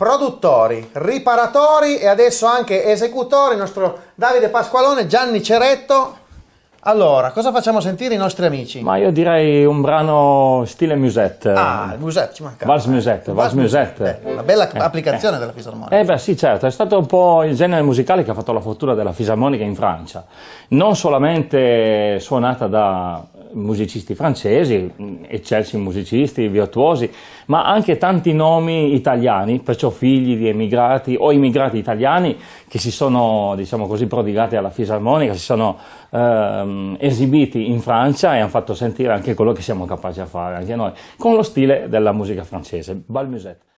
produttori, riparatori e adesso anche esecutori, il nostro Davide Pasqualone, Gianni Ceretto. Allora, cosa facciamo sentire i nostri amici? Ma io direi un brano stile musette. Ah, musette ci manca. Vals musette, Vals musette. Eh, una bella eh, applicazione eh. della fisarmonica. Eh beh sì, certo, è stato un po' il genere musicale che ha fatto la fortuna della fisarmonica in Francia. Non solamente suonata da musicisti francesi, eccelsi musicisti, virtuosi, ma anche tanti nomi italiani, perciò figli di emigrati o immigrati italiani che si sono, diciamo così, prodigati alla fisarmonica, si sono ehm, esibiti in Francia e hanno fatto sentire anche quello che siamo capaci a fare anche noi, con lo stile della musica francese. Balmusette.